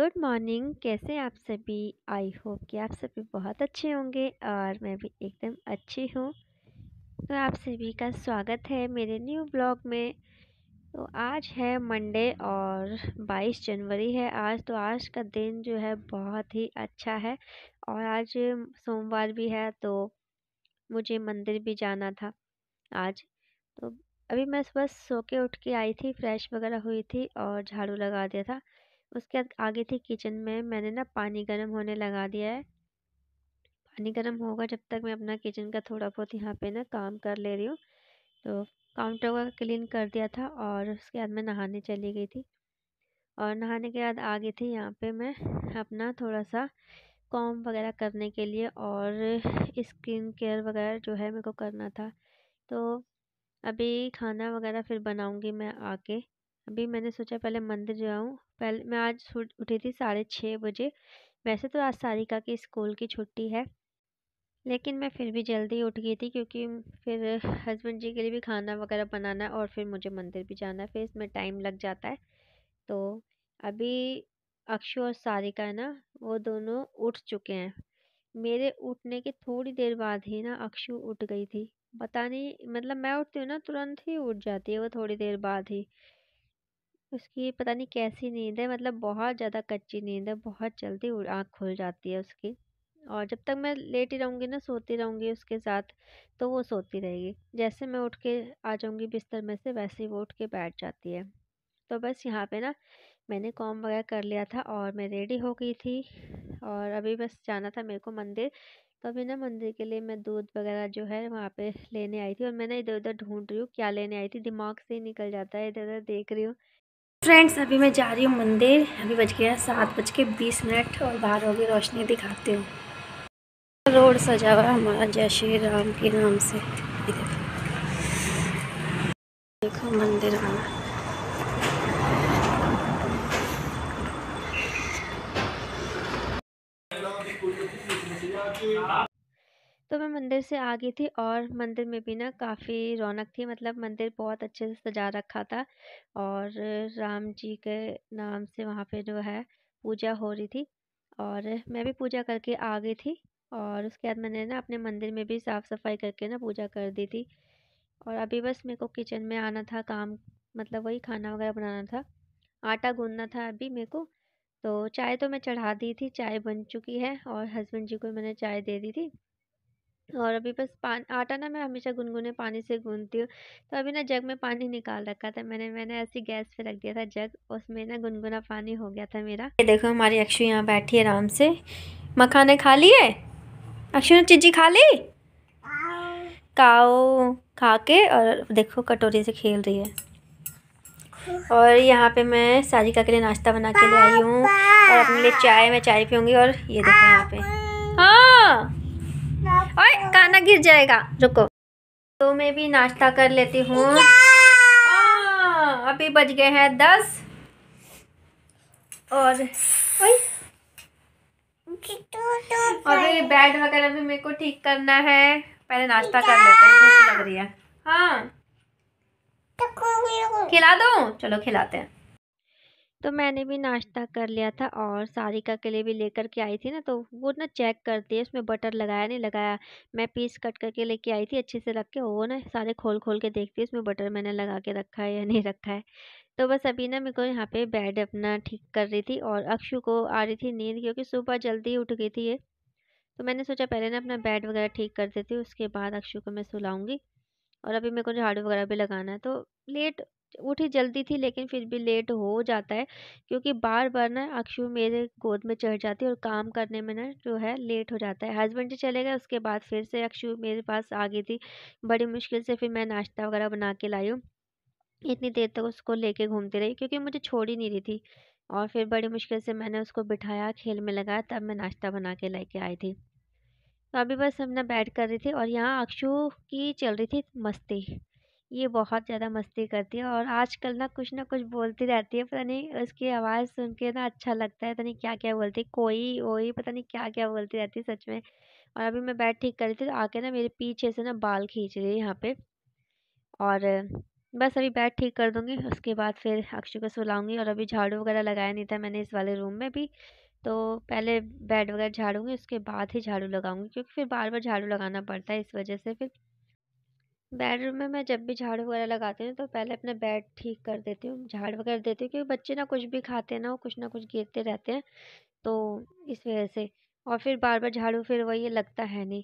Good morning कैसे आप सभी आई होप कि आप सभी बहुत अच्छे होंगे और मैं भी एकदम अच्छी हूँ तो आप सभी का स्वागत है मेरे न्यू ब्लॉग में तो आज है मंडे और 22 जनवरी है आज तो आज का दिन जो है बहुत ही अच्छा है और आज सोमवार भी है तो मुझे मंदिर भी जाना था आज तो अभी मैं बस सो के उठ के आई थी फ्रेश वगैरह हुई थी और झाड़ू लगा दिया था उसके बाद आगे थी किचन में मैंने ना पानी गर्म होने लगा दिया है पानी गर्म होगा जब तक मैं अपना किचन का थोड़ा बहुत यहाँ पे ना काम कर ले रही हूँ तो काउंटर का क्लीन कर दिया था और उसके बाद मैं नहाने चली गई थी और नहाने के बाद आ गई थी यहाँ पे मैं अपना थोड़ा सा कॉम वगैरह करने के लिए और स्किन केयर वगैरह जो है मेरे को करना था तो अभी खाना वगैरह फिर बनाऊँगी मैं आके अभी मैंने सोचा पहले मंदिर जाऊँ पहले मैं आज उठी थी साढ़े छः बजे वैसे तो आज सारिका की स्कूल की छुट्टी है लेकिन मैं फिर भी जल्दी उठ गई थी क्योंकि फिर हस्बैंड जी के लिए भी खाना वगैरह बनाना है और फिर मुझे मंदिर भी जाना है फिर इसमें टाइम लग जाता है तो अभी अक्षु और सारिका है ना वो दोनों उठ चुके हैं मेरे उठने के थोड़ी देर बाद ही ना अक्षु उठ गई थी पता नहीं मतलब मैं उठती हूँ ना तुरंत ही उठ जाती है वो थोड़ी देर बाद ही उसकी पता नहीं कैसी नींद है मतलब बहुत ज़्यादा कच्ची नींद है बहुत जल्दी आँख खुल जाती है उसकी और जब तक मैं लेटी रहूँगी ना सोती रहूँगी उसके साथ तो वो सोती रहेगी जैसे मैं उठ के आ जाऊँगी बिस्तर में से वैसे ही वो उठ के बैठ जाती है तो बस यहाँ पे ना मैंने कॉम वगैरह कर लिया था और मैं रेडी हो गई थी और अभी बस जाना था मेरे को मंदिर तो अभी ना मंदिर के लिए मैं दूध वगैरह जो है वहाँ पर लेने आई थी और मैं ना इधर उधर ढूंढ रही हूँ क्या लेने आई थी दिमाग से ही निकल जाता है इधर उधर देख रही हूँ फ्रेंड्स अभी मैं जा रही हूँ मंदिर अभी बज गया सात बज के बीस मिनट और बाहर होगी रोशनी दिखाती हूँ रोड सजा हुआ हमारा जय श्री राम के नाम से देखो मंदिर आना तो मैं मंदिर से आ गई थी और मंदिर में भी ना काफ़ी रौनक थी मतलब मंदिर बहुत अच्छे से सजा रखा था और राम जी के नाम से वहाँ पे जो है पूजा हो रही थी और मैं भी पूजा करके आ गई थी और उसके बाद मैंने ना अपने मंदिर में भी साफ़ सफाई करके ना पूजा कर दी थी और अभी बस मेरे को किचन में आना था काम मतलब वही खाना वगैरह बनाना था आटा गूंदना था अभी मेरे को तो चाय तो मैं चढ़ा दी थी चाय बन चुकी है और हस्बैंड जी को मैंने चाय दे दी थी और अभी बस पान आटा ना मैं हमेशा गुनगुने पानी से गूनती हूँ तो अभी ना जग में पानी निकाल रखा था मैंने मैंने ऐसी गैस पे रख दिया था जग उसमें ना गुनगुना पानी हो गया था मेरा ये देखो हमारी अक्षु यहाँ बैठी है आराम से मखाने खा लिए अक्षु ने चिज्जी खा ली काओ खा के और देखो कटोरी से खेल रही है और यहाँ पे मैं साजिका के लिए नाश्ता बना के ले आई हूँ और अपने लिए चाय मैं चाय पीऊँगी और ये देखो यहाँ पे हाँ और खाना गिर जाएगा रुको तो मैं भी नाश्ता कर लेती हूँ हाँ, अभी बज गए हैं दस और अभी बेड वगैरह भी मेरे को ठीक करना है पहले नाश्ता कर लेते हैं लग रही है हाँ तो खिला दो चलो खिलाते हैं तो मैंने भी नाश्ता कर लिया था और सारिका के लिए भी लेकर के आई थी ना तो वो ना चेक करती है उसमें बटर लगाया नहीं लगाया मैं पीस कट करके लेके आई थी अच्छे से रख के वो ना सारे खोल खोल के देखती है उसमें बटर मैंने लगा के रखा है या नहीं रखा है तो बस अभी ना मेरे को यहाँ पे बेड अपना ठीक कर रही थी और अक्षु को आ रही थी नींद क्योंकि सुबह जल्दी उठ गई थी ये तो मैंने सोचा पहले ना अपना बेड वगैरह ठीक कर देती हूँ उसके बाद अक्षु को मैं सुलाऊंगी और अभी मेरे को झाड़ू वगैरह भी लगाना है तो लेट उठी जल्दी थी लेकिन फिर भी लेट हो जाता है क्योंकि बार बार ना अक्षु मेरे गोद में चढ़ जाती है और काम करने में ना जो है लेट हो जाता है हस्बैंड जी चले गए उसके बाद फिर से अक्षु मेरे पास आ गई थी बड़ी मुश्किल से फिर मैं नाश्ता वगैरह बना के लाई हूँ इतनी देर तक उसको लेके घूमती रही क्योंकि मुझे छोड़ ही नहीं रही थी और फिर बड़ी मुश्किल से मैंने उसको बिठाया खेल में लगाया तब मैं नाश्ता बना के लेके आई थी तो अभी बस हम ना बैठ कर रही थी और यहाँ अक्षु की चल रही थी मस्ती ये बहुत ज़्यादा मस्ती करती है और आजकल ना कुछ ना कुछ बोलती रहती है पता नहीं उसकी आवाज़ सुन के ना अच्छा लगता है पता नहीं क्या क्या बोलती है कोई वही पता नहीं क्या क्या बोलती रहती है सच में और अभी मैं बैठ ठीक कर रही थी तो आके ना मेरे पीछे से ना बाल खींच रही है यहाँ पे और बस अभी बैठ ठीक कर दूँगी उसके बाद फिर अक्षय को सुलाऊँगी और अभी झाड़ू वगैरह लगाया नहीं था मैंने इस वाले रूम में भी तो पहले बेड वगैरह झाड़ूंगी उसके बाद ही झाड़ू लगाऊंगी क्योंकि फिर बार बार झाड़ू लगाना पड़ता है इस वजह से फिर बेडरूम में मैं जब भी झाड़ू वगैरह लगाती हूँ तो पहले अपना बेड ठीक कर देती हूँ झाड़ू वगैरह देती हूँ क्योंकि बच्चे ना कुछ भी खाते हैं ना वो कुछ ना कुछ गिरते रहते हैं तो इस वजह से और फिर बार बार झाड़ू फिर वही लगता है नहीं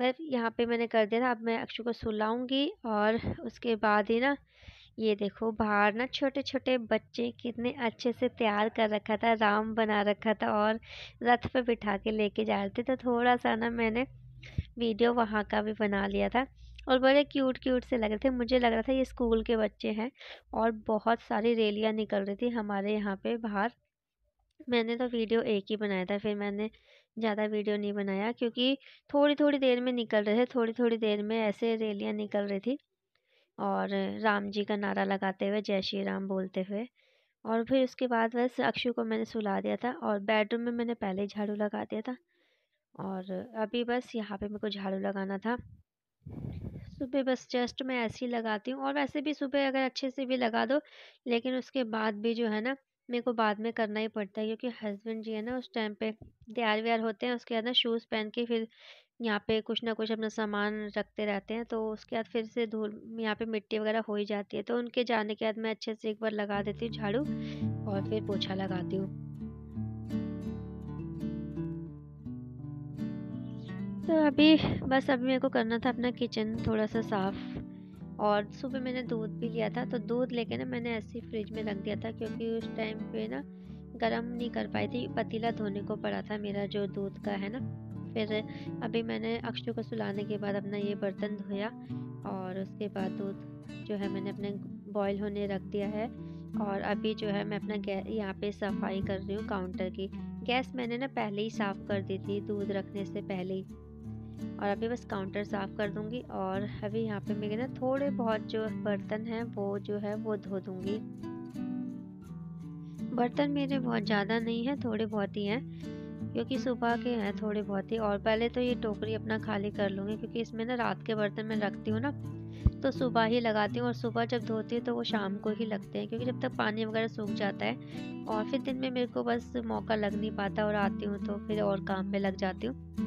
बस यहाँ पे मैंने कर दिया था अब मैं अक्षु को सुलाऊंगी और उसके बाद ही ना ये देखो बाहर ना छोटे छोटे बच्चे कितने अच्छे से तैयार कर रखा था राम बना रखा था और रथ पे बिठा के लेके जा रहे थे तो थोड़ा सा ना मैंने वीडियो वहाँ का भी बना लिया था और बड़े क्यूट क्यूट से लग रहे थे मुझे लग रहा था ये स्कूल के बच्चे हैं और बहुत सारी रैलियाँ निकल रही थी हमारे यहाँ पे बाहर मैंने तो वीडियो एक ही बनाया था फिर मैंने ज़्यादा वीडियो नहीं बनाया क्योंकि थोड़ी थोड़ी देर में निकल रहे थे थोड़ी थोड़ी देर में ऐसे रैलियाँ निकल रही थी और राम जी का नारा लगाते हुए जय श्री राम बोलते हुए और फिर उसके बाद बस अक्षु को मैंने सुला दिया था और बेडरूम में मैंने पहले ही झाड़ू लगा दिया था और अभी बस यहाँ पे मेरे को झाड़ू लगाना था सुबह बस जस्ट मैं ऐसे ही लगाती हूँ और वैसे भी सुबह अगर अच्छे से भी लगा दो लेकिन उसके बाद भी जो है ना मेरे को बाद में करना ही पड़ता है क्योंकि हस्बैंड जी है ना उस टाइम पे तैयार व्यार होते हैं उसके बाद ना शूज़ पहन के फिर यहाँ पे कुछ ना कुछ अपना सामान रखते रहते हैं तो उसके बाद फिर से धूल यहाँ पे मिट्टी वगैरह हो ही जाती है तो उनके जाने के बाद मैं अच्छे से एक बार लगा देती हूँ झाड़ू और फिर पोछा लगाती हूँ तो अभी बस अभी मेरे को करना था अपना किचन थोड़ा सा साफ़ और सुबह मैंने दूध भी लिया था तो दूध लेके ना मैंने ऐसे ही फ्रिज में रख दिया था क्योंकि उस टाइम पे ना गर्म नहीं कर पाई थी पतीला धोने को पड़ा था मेरा जो दूध का है ना फिर अभी मैंने अक्षु को सुलाने के बाद अपना ये बर्तन धोया और उसके बाद दूध जो है मैंने अपने बॉयल होने रख दिया है और अभी जो है मैं अपना गैस यहाँ पे सफाई कर रही हूँ काउंटर की गैस मैंने ना पहले ही साफ़ कर दी थी दूध रखने से पहले ही और अभी बस काउंटर साफ़ कर दूँगी और अभी यहाँ पे मेरे ना थोड़े बहुत जो बर्तन हैं वो जो है वो धो दूँगी बर्तन मेरे बहुत ज़्यादा नहीं हैं थोड़े बहुत ही हैं क्योंकि सुबह के हैं थोड़े बहुत ही और पहले तो ये टोकरी अपना खाली कर लूँगी क्योंकि इसमें ना रात के बर्तन में रखती हूँ ना तो सुबह ही लगाती हूँ और सुबह जब धोती हूँ तो वो शाम को ही लगते हैं क्योंकि जब तक पानी वगैरह सूख जाता है और फिर दिन में मेरे को बस मौका लग नहीं पाता और आती हूँ तो फिर और काम में लग जाती हूँ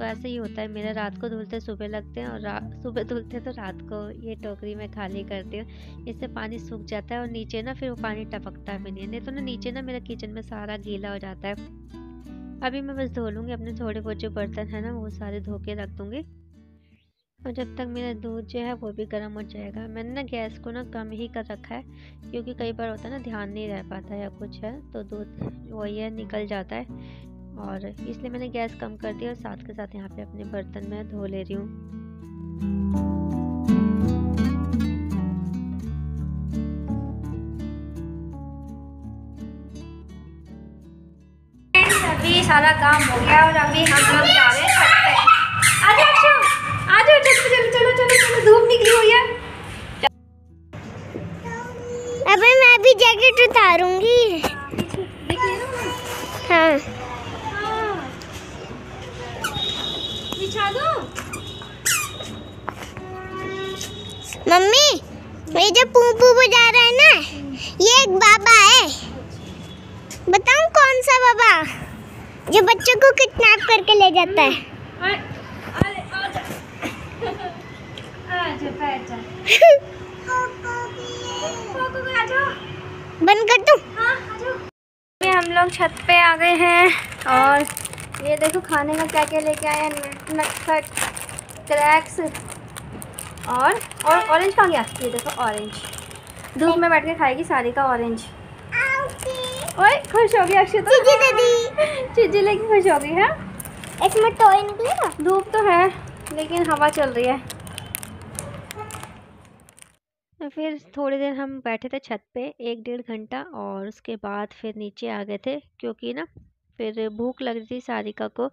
तो ऐसे ही होता है मेरा रात को धुलते सुबह लगते हैं और सुबह धुलते तो रात को ये टोकरी में खाली करती हूँ इससे पानी सूख जाता है और नीचे ना फिर वो पानी टपकता भी नहीं नहीं तो ना नीचे ना मेरा किचन में सारा गीला हो जाता है अभी मैं बस धो लूँगी अपने थोड़े बहुत जो बर्तन है ना वो सारे धो के रख दूँगी और जब तक मेरा दूध जो है वो भी गर्म हो जाएगा मैंने ना गैस को ना कम ही कर रखा है क्योंकि कई बार होता है ना ध्यान नहीं रह पाता या कुछ है तो दूध वो ये निकल जाता है और इसलिए मैंने गैस कम कर दी और साथ के साथ यहाँ पे अपने बर्तन में धो ले रही हूँ सारा काम हो गया और अभी हम लोग जा रहे हैं छत पे आजा अक्षु आजा छत पे चलो चलो चलो चलो धूप निकली हुई है अबे मैं भी जैकेट उतारूंगी हाँ मम्मी ये जो पूपू बजा रहा है ना ये एक बाबा है बताऊ कौन सा बाबा जो बच्चों को किडनैप करके ले जाता है बंद कर दू हाँ, हम लोग छत पे आ गए हैं और ये देखो खाने का क्या क्या लेके आए नट नटखट क्रैक्स और और ऑरेंज कहाँ गया ये देखो ऑरेंज धूप में बैठ के खाएगी सारी का ऑरेंज ओए खुश हो गई अक्षय तो। चिज्जी लेके खुश हो गई है हाँ? इसमें टॉय निकलेगा धूप तो है लेकिन हवा चल रही है तो फिर थोड़ी देर हम बैठे थे छत पे एक डेढ़ घंटा और उसके बाद फिर नीचे आ गए थे क्योंकि ना फिर भूख लग रही थी सारिका को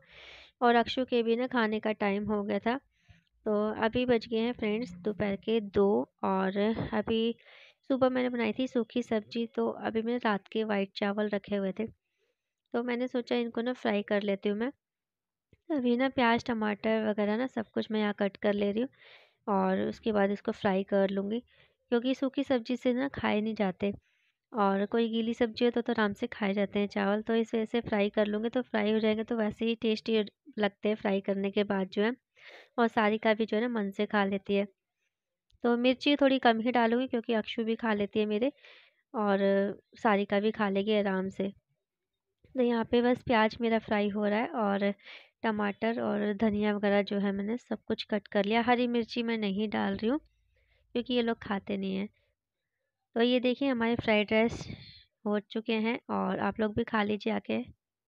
और अक्षु के भी ना खाने का टाइम हो गया था तो अभी बज गए हैं फ्रेंड्स दोपहर के दो और अभी सुबह मैंने बनाई थी सूखी सब्जी तो अभी मैंने रात के वाइट चावल रखे हुए थे तो मैंने सोचा इनको ना फ्राई कर लेती हूँ मैं अभी ना प्याज टमाटर वगैरह ना सब कुछ मैं यहाँ कट कर ले रही हूँ और उसके बाद इसको फ्राई कर लूँगी क्योंकि सूखी सब्जी से ना खाए नहीं जाते और कोई गीली सब्जी हो तो तो आराम से खाए जाते हैं चावल तो इस वजह से फ्राई कर लूँगी तो फ्राई हो जाएंगे तो वैसे ही टेस्टी लगते हैं फ्राई करने के बाद जो है और सारिका भी जो है ना मन से खा लेती है तो मिर्ची थोड़ी कम ही डालूँगी क्योंकि अक्षु भी खा लेती है मेरे और सारिका भी खा लेगी आराम से तो यहाँ पे बस प्याज मेरा फ्राई हो रहा है और टमाटर और धनिया वगैरह जो है मैंने सब कुछ कट कर लिया हरी मिर्ची मैं नहीं डाल रही हूँ क्योंकि ये लोग खाते नहीं हैं तो ये देखिए हमारे फ्राइड राइस हो चुके हैं और आप लोग भी खा लीजिए आके